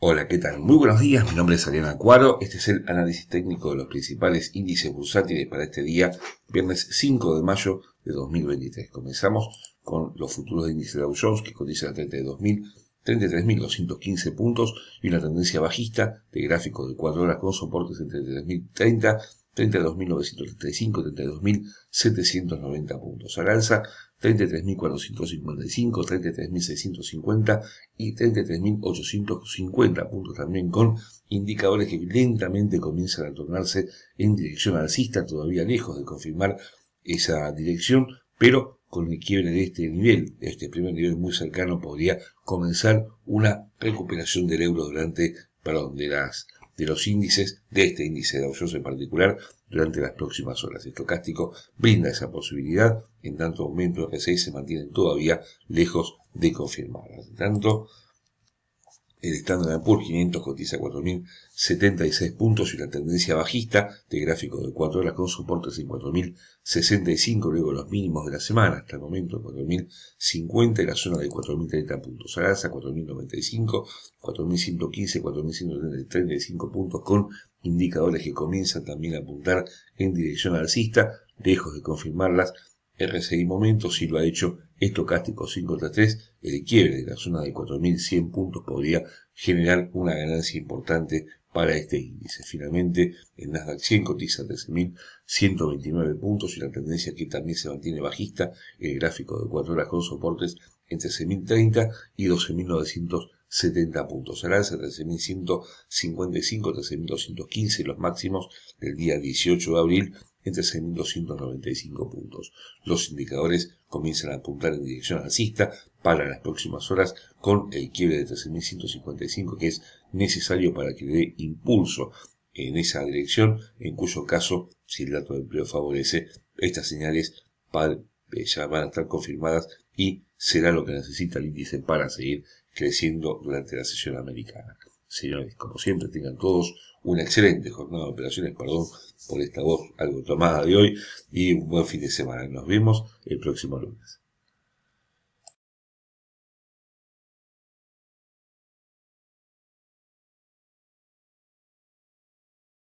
Hola, ¿qué tal? Muy buenos días, mi nombre es Ariana Cuaro, este es el análisis técnico de los principales índices bursátiles para este día, viernes 5 de mayo de 2023. Comenzamos con los futuros de índice de Dow Jones, que cotizan a 32.000, 33.215 puntos y una tendencia bajista de gráfico de 4 horas con soportes en 33.030, 32.935, 32.790 puntos. Al alza, 33.455, 33.650 y 33.850 puntos también con indicadores que lentamente comienzan a tornarse en dirección alcista, todavía lejos de confirmar esa dirección, pero con el quiebre de este nivel, este primer nivel muy cercano, podría comenzar una recuperación del euro durante, perdón, de las de los índices, de este índice de Dow en particular, durante las próximas horas. Estocástico brinda esa posibilidad, en tanto aumento F6 se mantienen todavía lejos de confirmar. tanto, el la Poor's 500 cotiza 4.076 puntos y la tendencia bajista de gráfico de 4 horas con soportes en 4.065 luego los mínimos de la semana, hasta el momento 4.050 y la zona de 4.030 puntos. alza 4.095, 4.115, 4.135 puntos con indicadores que comienzan también a apuntar en dirección alcista, lejos de confirmarlas RSI Momentos si lo ha hecho estocástico 533, el quiebre de la zona de 4.100 puntos podría generar una ganancia importante para este índice. Finalmente, el Nasdaq 100 cotiza 13.129 puntos y la tendencia aquí también se mantiene bajista, el gráfico de 4 horas con soportes entre 13.030 y 12.970 puntos. Al 13.155, 13.215 los máximos del día 18 de abril 13.295 puntos. Los indicadores comienzan a apuntar en dirección alcista para las próximas horas con el quiebre de 13.155 que es necesario para que le dé impulso en esa dirección, en cuyo caso, si el dato de empleo favorece, estas señales eh, ya van a estar confirmadas y será lo que necesita el índice para seguir creciendo durante la sesión americana. Señores, como siempre, tengan todos una excelente jornada de operaciones, perdón por esta voz algo tomada de hoy, y un buen fin de semana. Nos vemos el próximo lunes.